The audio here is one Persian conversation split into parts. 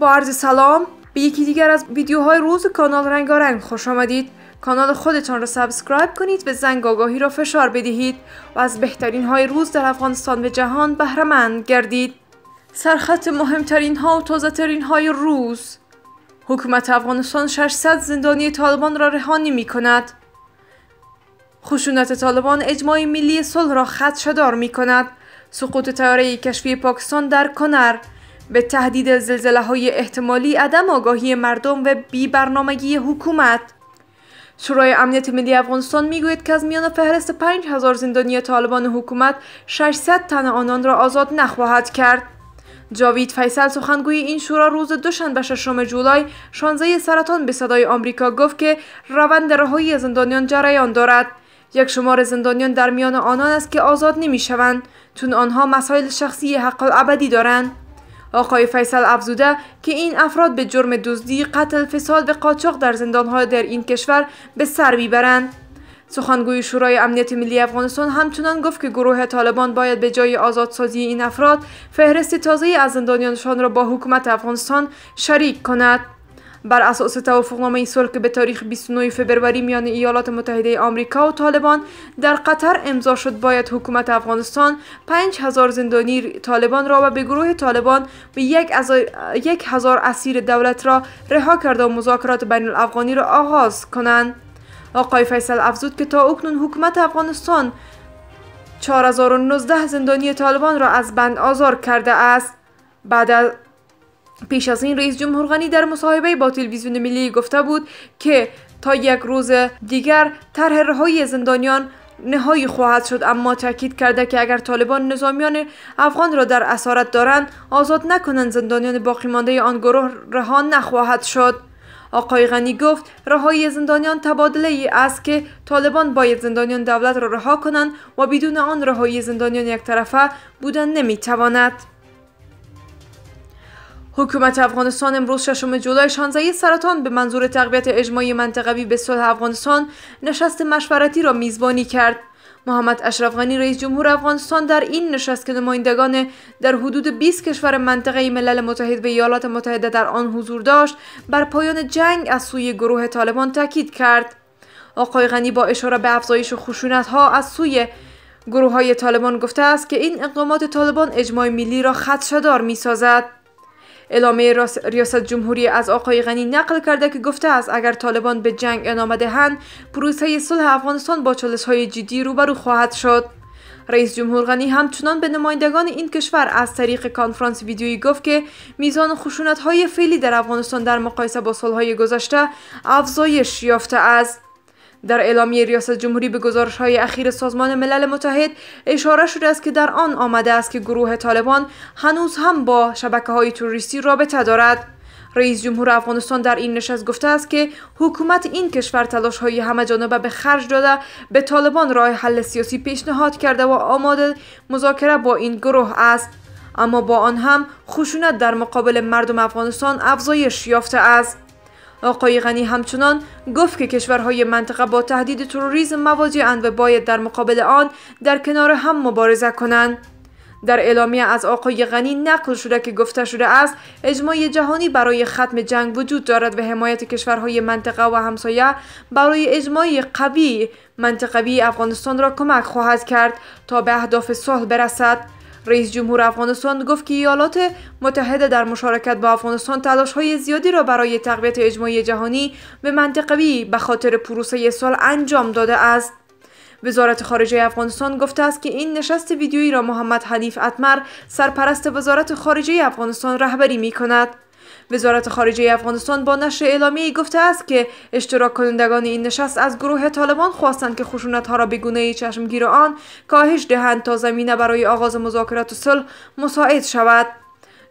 با عرض سلام به یکی دیگر از ویدیوهای روز کانال رنگارنگ خوش آمدید کانال خودتان را سابسکرایب کنید و زنگ آگاهی را فشار بدهید و از بهترین های روز در افغانستان و جهان بهرهمند گردید سرخط مهمترین ها و تازه ترین های روز حکومت افغانستان 600 زندانی طالبان را رهانی می کند خشونت طالبان اجماع ملی صلح را شدار می کند سقوط تیاره کشفی پاکستان در کنر به تهدید زلزله های احتمالی عدم آگاهی مردم و بی برنامگی حکومت شورای امنیت ملی افغانستان میگوید که از میان فهرست 5000 زندانی طالبان حکومت 600 تن آنان را آزاد نخواهد کرد جاوید فیصل سخنگوی این شورا روز دوشنبه ششم جولای 16 سرطان به صدای آمریکا گفت که روند رهایی زندانیان جریان دارد یک شمار زندانیان در میان آنان است که آزاد نمی شوند چون آنها مسائل شخصی حق ابدی دارند آقای فیصل افزوده که این افراد به جرم دزدی، قتل، فساد و قاچاق در زندانها در این کشور به سر میبرند. سخنگوی شورای امنیت ملی افغانستان همچنان گفت که گروه طالبان باید به جای آزادسازی این افراد فهرست تازه از زندانیانشان را با حکومت افغانستان شریک کند. بر اساس توافقنامه صلح که به تاریخ 29 فبروری میان ایالات متحده آمریکا و طالبان در قطر امضا شد باید حکومت افغانستان 5000 زندانی طالبان را و به گروه طالبان به یک, هزار اسیر دولت را رها کرده و مذاکرات بین الافغانی را آغاز کنند آقای فیصل افزود که تا اکنون حکومت افغانستان 4019 زندانی طالبان را از بند آزار کرده است بعد پیش از این رئیس جمهور غنی در مصاحبه با تلویزیون ملی گفته بود که تا یک روز دیگر طرح رهایی زندانیان نهایی خواهد شد اما تاکید کرده که اگر طالبان نظامیان افغان را در اسارت دارند آزاد نکنند زندانیان باقی مانده آن گروه رها نخواهد شد آقای غنی گفت رهایی زندانیان تبادله ای است که طالبان باید زندانیان دولت را رها کنند و بدون آن رهایی زندانیان یک طرفه بودن نمیتواند. حکومت افغانستان امروز ششم جولای 16 سرطان به منظور تقویت اجماعی منطقوی به صلح افغانستان نشست مشورتی را میزبانی کرد محمد اشرف غنی رئیس جمهور افغانستان در این نشست که نمایندگان در حدود 20 کشور منطقه ملل متحد و ایالات متحده در آن حضور داشت بر پایان جنگ از سوی گروه طالبان تاکید کرد آقای غنی با اشاره به افزایش خشونت ها از سوی گروه های طالبان گفته است که این اقدامات طالبان اجماع ملی را خدشه‌دار می اعلامیه ریاست جمهوری از آقای غنی نقل کرده که گفته است اگر طالبان به جنگ ادامه دهند پروسه صلح افغانستان با چالش های جدی روبرو خواهد شد رئیس جمهور غنی همچنان به نمایندگان این کشور از طریق کنفرانس ویدیویی گفت که میزان خشونت های فعلی در افغانستان در مقایسه با سالهای گذشته افزایش یافته است در اعلامیه ریاست جمهوری به گزارش های اخیر سازمان ملل متحد اشاره شده است که در آن آمده است که گروه طالبان هنوز هم با شبکه های توریستی رابطه دارد رئیس جمهور افغانستان در این نشست گفته است که حکومت این کشور تلاش های همه جانبه به خرج داده به طالبان راه حل سیاسی پیشنهاد کرده و آماده مذاکره با این گروه است اما با آن هم خشونت در مقابل مردم افغانستان افزایش یافته است آقای غنی همچنان گفت که کشورهای منطقه با تهدید تروریسم اند و باید در مقابل آن در کنار هم مبارزه کنند در اعلامیه از آقای غنی نقل شده که گفته شده است اجماع جهانی برای ختم جنگ وجود دارد و حمایت کشورهای منطقه و همسایه برای اجماع قوی منطقوی افغانستان را کمک خواهد کرد تا به اهداف صلح برسد رئیس جمهور افغانستان گفت که ایالات متحده در مشارکت با افغانستان تلاش های زیادی را برای تقویت اجماعی جهانی به منطقوی به خاطر پروسه سال انجام داده است. وزارت خارجه افغانستان گفته است که این نشست ویدیویی را محمد حلیف اتمر سرپرست وزارت خارجه افغانستان رهبری می کند. وزارت خارجه افغانستان با نشر اعلامی گفته است که اشتراک کنندگان این نشست از گروه طالبان خواستند که خشونتها را به گونه چشمگیر آن کاهش دهند تا زمینه برای آغاز مذاکرات صلح مساعد شود.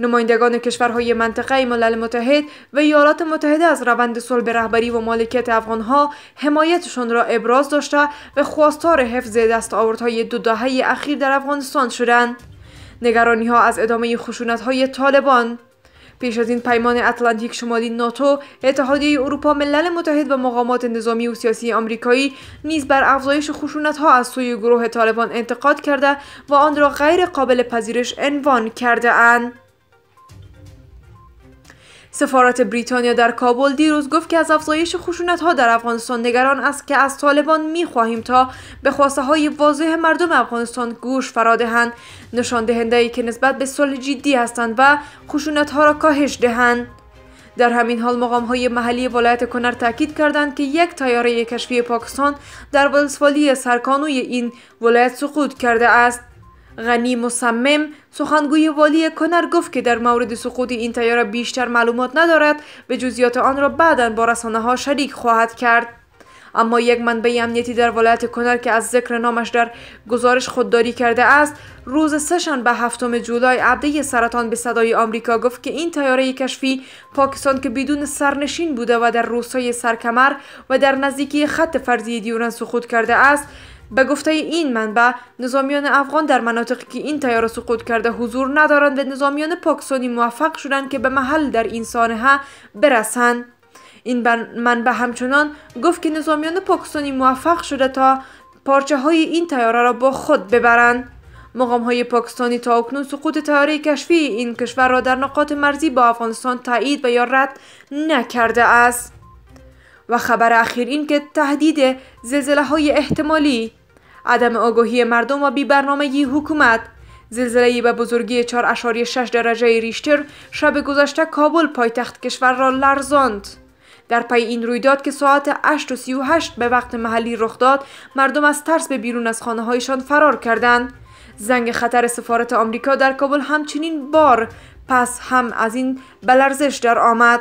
نمایندگان کشورهای منطقه ملل متحد و ایالات متحده از روند صلح به رهبری و مالکیت افغانها حمایتشان را ابراز داشته و خواستار حفظ دستاوردهای دو دهه اخیر در افغانستان شدند نگرانی ها از ادامه خشونت های طالبان پیش از این پیمان اتلانتیک شمالی ناتو اتحادیه اروپا ملل متحد و مقامات نظامی و سیاسی آمریکایی نیز بر افزایش خشونت ها از سوی گروه طالبان انتقاد کرده و آن را غیر قابل پذیرش عنوان کرده اند سفارت بریتانیا در کابل دیروز گفت که از افزایش خشونت ها در افغانستان نگران است که از طالبان می خواهیم تا به خواسته های واضح مردم افغانستان گوش فرا نشان دهنده ای که نسبت به صلح جدی هستند و خشونت ها را کاهش دهند در همین حال مقام های محلی ولایت کنر تاکید کردند که یک تیاره کشفی پاکستان در ولسوالی سرکانوی این ولایت سقوط کرده است غنی مصمم سخنگوی والی کنر گفت که در مورد سقوط این تیاره بیشتر معلومات ندارد و جزیات آن را بعدا با رسانه ها شریک خواهد کرد اما یک منبع امنیتی در ولایت کنر که از ذکر نامش در گزارش خودداری کرده است روز به هفتم جولای عبده سرطان به صدای آمریکا گفت که این تیاره کشفی پاکستان که بدون سرنشین بوده و در روستای سرکمر و در نزدیکی خط فرضی دیورن سقوط کرده است به گفته این منبع نظامیان افغان در مناطقی که این تیاره سقوط کرده حضور ندارند و نظامیان پاکستانی موفق شدند که به محل در این سانحه برسند این منبع همچنان گفت که نظامیان پاکستانی موفق شده تا پارچه های این تیاره را با خود ببرند مقام های پاکستانی تا اکنون سقوط تیاره کشفی این کشور را در نقاط مرزی با افغانستان تایید و یا رد نکرده است و خبر اخیر این که تهدید زلزله های احتمالی عدم آگاهی مردم و بی برنامگی حکومت زلزله به بزرگی 4.6 درجه ریشتر شب گذشته کابل پایتخت کشور را لرزاند در پی این رویداد که ساعت 8:38 به وقت محلی رخ داد مردم از ترس به بیرون از خانه هایشان فرار کردند زنگ خطر سفارت آمریکا در کابل همچنین بار پس هم از این بلرزش در آمد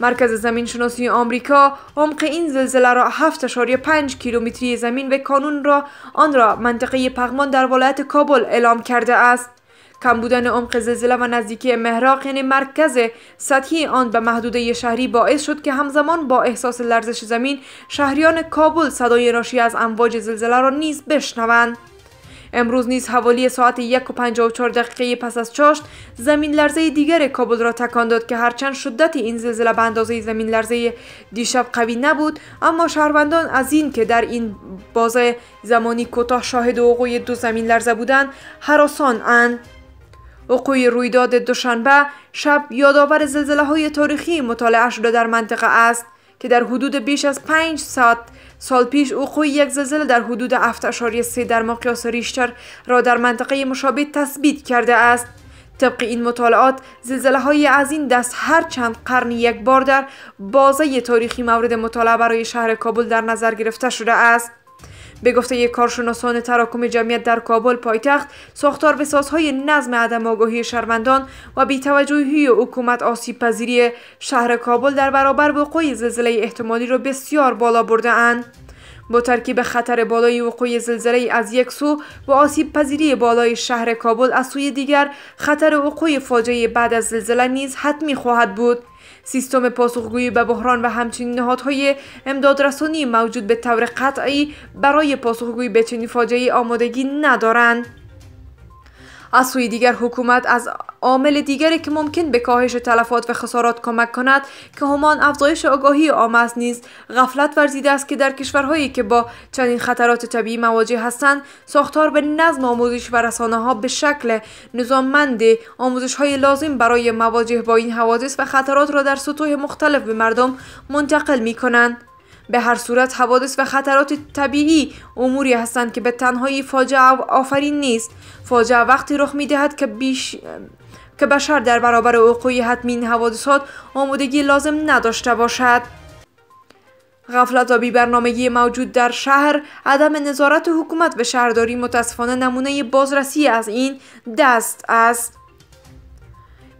مرکز زمین شناسی آمریکا عمق این زلزله را 7.5 کیلومتری زمین و کانون را آن را منطقه پغمان در ولایت کابل اعلام کرده است. کم بودن عمق زلزله و نزدیکی مهراق یعنی مرکز سطحی آن به محدوده شهری باعث شد که همزمان با احساس لرزش زمین شهریان کابل صدای ناشی از امواج زلزله را نیز بشنوند. امروز نیز حوالی ساعت یک و 54 دقیقه پس از چاشت زمین لرزه دیگر کابل را تکان داد که هرچند شدت این زلزله به اندازه زمین لرزه دیشب قوی نبود اما شهروندان از این که در این بازه زمانی کوتاه شاهد وقوع دو زمین لرزه بودند حراسان اند وقوع رویداد دوشنبه شب یادآور زلزله های تاریخی مطالعه شده در منطقه است که در حدود بیش از پنج ساعت سال پیش وقوع یک زلزله در حدود 7.3 در مقیاس ریشتر را در منطقه مشابه تثبیت کرده است طبق این مطالعات زلزله های از این دست هر چند قرن یک بار در بازه تاریخی مورد مطالعه برای شهر کابل در نظر گرفته شده است به گفته یک کارشناسان تراکم جمعیت در کابل پایتخت ساختار به نظم عدم آگاهی شهروندان و بیتوجهی حکومت آسیب پذیری شهر کابل در برابر وقوع زلزله احتمالی را بسیار بالا برده اند. با ترکیب خطر بالای وقوع زلزله از یک سو و آسیب پذیری بالای شهر کابل از سوی دیگر خطر وقوع فاجعه بعد از زلزله نیز حتمی خواهد بود سیستم پاسخگویی به بحران و همچنین نهادهای امدادرسانی موجود به طور قطعی برای پاسخگویی به چنین فاجعه آمادگی ندارند از سوی دیگر حکومت از عامل دیگری که ممکن به کاهش تلفات و خسارات کمک کند که همان افزایش آگاهی عام است نیز غفلت ورزیده است که در کشورهایی که با چنین خطرات طبیعی مواجه هستند ساختار به نظم آموزش و رسانه ها به شکل نظاممند آموزش های لازم برای مواجه با این حوادث و خطرات را در سطوح مختلف به مردم منتقل می کنند به هر صورت حوادث و خطرات طبیعی اموری هستند که به تنهایی فاجعه آفرین نیست فاجعه وقتی رخ میدهد که بیش که بشر در برابر وقوع حتمی این حوادثات آمادگی لازم نداشته باشد غفلت و بیبرنامگی موجود در شهر عدم نظارت حکومت به شهرداری متاسفانه نمونه بازرسی از این دست است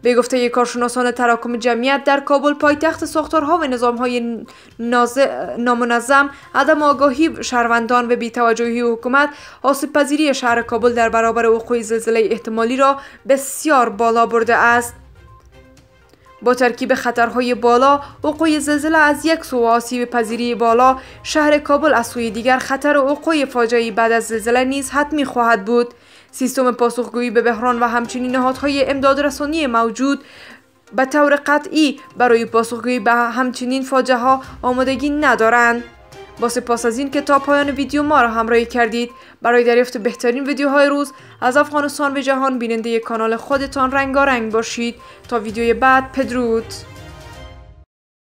به گفته یک کارشناسان تراکم جمعیت در کابل پایتخت ساختارها و نظامهای نامنظم عدم آگاهی شهروندان و بیتوجهی حکومت آسیب پذیری شهر کابل در برابر وقوع زلزله احتمالی را بسیار بالا برده است با ترکیب خطرهای بالا وقوع زلزله از یک سو آسیب پذیری بالا شهر کابل از سوی دیگر خطر وقوع فاجعه بعد از زلزله نیز حتمی خواهد بود سیستم پاسخگویی به بحران و همچنین نهادهای رسانی موجود به طور قطعی برای پاسخگویی به همچنین فاجعه ها آمادگی ندارند. با سپاس از این که تا پایان ویدیو ما را همراهی کردید برای دریافت بهترین ویدیوهای روز از افغانستان به جهان بیننده کانال خودتان رنگارنگ باشید تا ویدیوی بعد پدرود